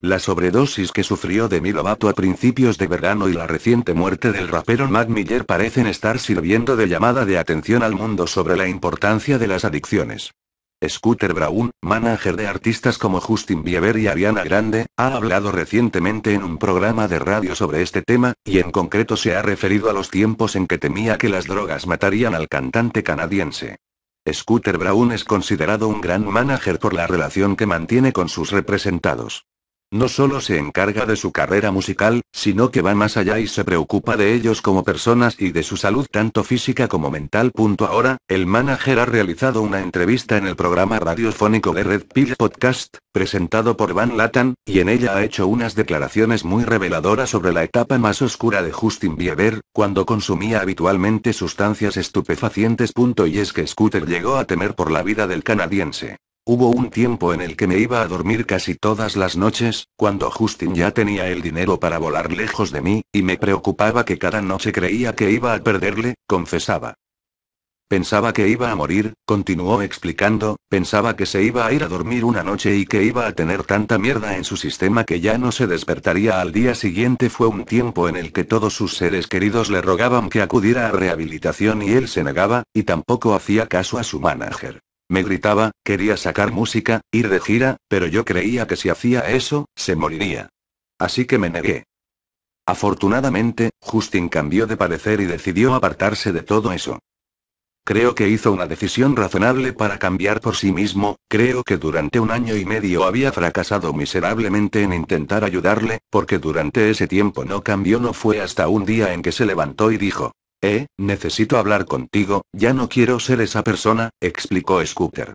La sobredosis que sufrió Demi Lovato a principios de verano y la reciente muerte del rapero Mac Miller parecen estar sirviendo de llamada de atención al mundo sobre la importancia de las adicciones. Scooter Brown, manager de artistas como Justin Bieber y Ariana Grande, ha hablado recientemente en un programa de radio sobre este tema, y en concreto se ha referido a los tiempos en que temía que las drogas matarían al cantante canadiense. Scooter Brown es considerado un gran manager por la relación que mantiene con sus representados. No solo se encarga de su carrera musical, sino que va más allá y se preocupa de ellos como personas y de su salud tanto física como mental. Ahora, el manager ha realizado una entrevista en el programa radiofónico de Red Pill Podcast, presentado por Van Latan, y en ella ha hecho unas declaraciones muy reveladoras sobre la etapa más oscura de Justin Bieber, cuando consumía habitualmente sustancias estupefacientes. Y es que Scooter llegó a temer por la vida del canadiense. Hubo un tiempo en el que me iba a dormir casi todas las noches, cuando Justin ya tenía el dinero para volar lejos de mí, y me preocupaba que cada noche creía que iba a perderle, confesaba. Pensaba que iba a morir, continuó explicando, pensaba que se iba a ir a dormir una noche y que iba a tener tanta mierda en su sistema que ya no se despertaría al día siguiente. Fue un tiempo en el que todos sus seres queridos le rogaban que acudiera a rehabilitación y él se negaba, y tampoco hacía caso a su manager. Me gritaba, quería sacar música, ir de gira, pero yo creía que si hacía eso, se moriría. Así que me negué. Afortunadamente, Justin cambió de parecer y decidió apartarse de todo eso. Creo que hizo una decisión razonable para cambiar por sí mismo, creo que durante un año y medio había fracasado miserablemente en intentar ayudarle, porque durante ese tiempo no cambió, no fue hasta un día en que se levantó y dijo, eh, necesito hablar contigo, ya no quiero ser esa persona, explicó Scooter.